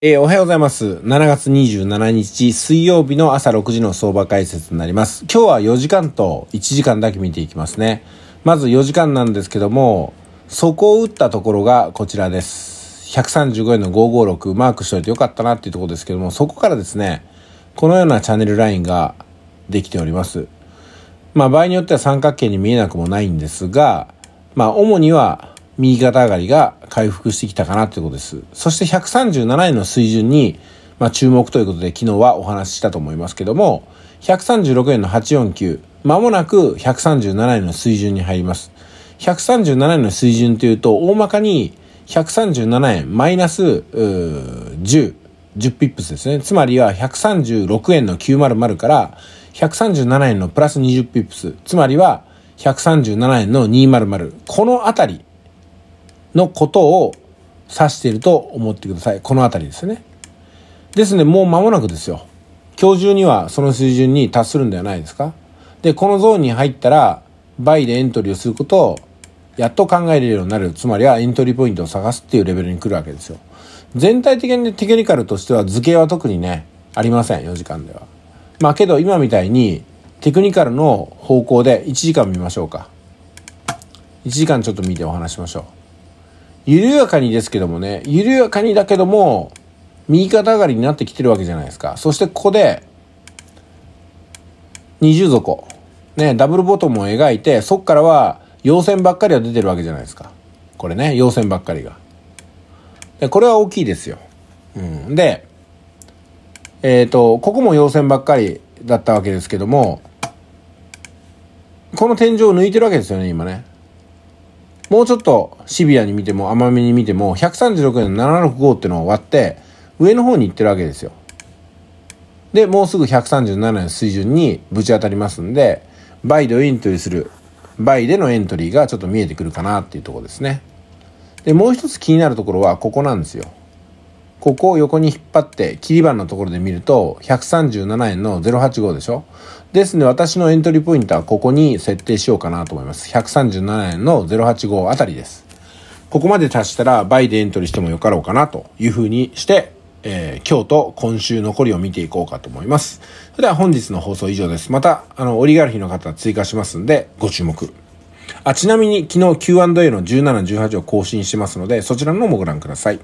えー、おはようございます。7月27日水曜日の朝6時の相場解説になります。今日は4時間と1時間だけ見ていきますね。まず4時間なんですけども、底を打ったところがこちらです。135円の556マークしといてよかったなっていうところですけども、そこからですね、このようなチャンネルラインができております。まあ場合によっては三角形に見えなくもないんですが、まあ主には右肩上がりが回復してきたかなということです。そして137円の水準に、まあ、注目ということで昨日はお話ししたと思いますけども、136円の849、まもなく137円の水準に入ります。137円の水準というと、大まかに137円マイナス10、10ピップスですね。つまりは136円の900から137円のプラス20ピップス。つまりは137円の200。このあたりのことを指していると思ってください。この辺りですね。ですね、もう間もなくですよ。今日中にはその水準に達するんではないですか。で、このゾーンに入ったら、倍でエントリーをすることを、やっと考えれるようになる。つまりはエントリーポイントを探すっていうレベルに来るわけですよ。全体的にテクニカルとしては図形は特にね、ありません。4時間では。まあけど今みたいにテクニカルの方向で1時間見ましょうか。1時間ちょっと見てお話しましょう。緩やかにですけどもね、緩やかにだけども、右肩上がりになってきてるわけじゃないですか。そしてここで、二重底。ね、ダブルボトムを描いて、そっからは、陽線ばっかりは出てるわけじゃないですか。これね、陽線ばっかりが。で、これは大きいですよ。うん。で、えっ、ー、と、ここも陽線ばっかりだったわけですけども、この天井を抜いてるわけですよね、今ね。もうちょっとシビアに見ても甘めに見ても136円の765ってのを割って上の方に行ってるわけですよ。で、もうすぐ137円水準にぶち当たりますんで、バイでエントリーする、バイでのエントリーがちょっと見えてくるかなっていうとこですね。で、もう一つ気になるところはここなんですよ。ここを横に引っ張って、切り板のところで見ると、137円の085でしょですので、私のエントリーポイントはここに設定しようかなと思います。137円の085あたりです。ここまで達したら、倍でエントリーしてもよかろうかなというふうにして、えー、今日と今週残りを見ていこうかと思います。それでは本日の放送以上です。また、あの、オリガルヒの方追加しますんで、ご注目。あ、ちなみに昨日 Q&A の17、18を更新してますので、そちらのもご覧ください。